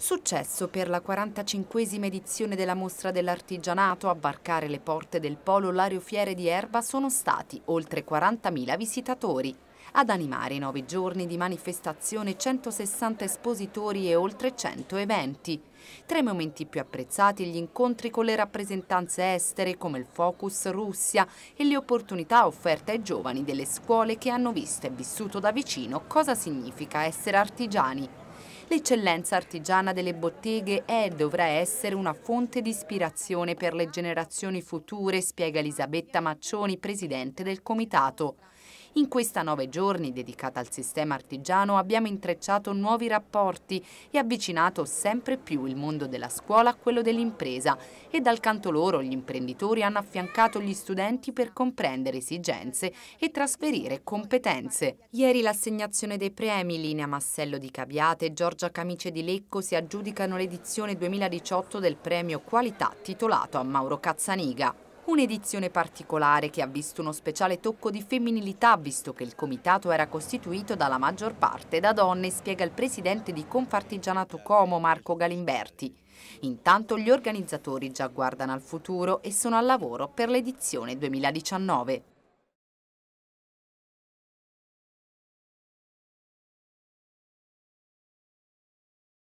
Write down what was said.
Successo per la 45esima edizione della mostra dell'artigianato a varcare le porte del polo Lario Fiere di Erba sono stati oltre 40.000 visitatori. Ad animare i nove giorni di manifestazione 160 espositori e oltre 100 eventi. Tra i momenti più apprezzati gli incontri con le rappresentanze estere come il Focus Russia e le opportunità offerte ai giovani delle scuole che hanno visto e vissuto da vicino cosa significa essere artigiani L'eccellenza artigiana delle botteghe è e dovrà essere una fonte di ispirazione per le generazioni future, spiega Elisabetta Maccioni, presidente del comitato. In questa nove giorni dedicata al sistema artigiano abbiamo intrecciato nuovi rapporti e avvicinato sempre più il mondo della scuola a quello dell'impresa e dal canto loro gli imprenditori hanno affiancato gli studenti per comprendere esigenze e trasferire competenze. Ieri l'assegnazione dei premi Linea Massello di Caviate e Giorgia Camice di Lecco si aggiudicano l'edizione 2018 del premio Qualità titolato a Mauro Cazzaniga. Un'edizione particolare che ha visto uno speciale tocco di femminilità, visto che il comitato era costituito dalla maggior parte da donne, spiega il presidente di Confartigianato Como, Marco Galimberti. Intanto gli organizzatori già guardano al futuro e sono al lavoro per l'edizione 2019.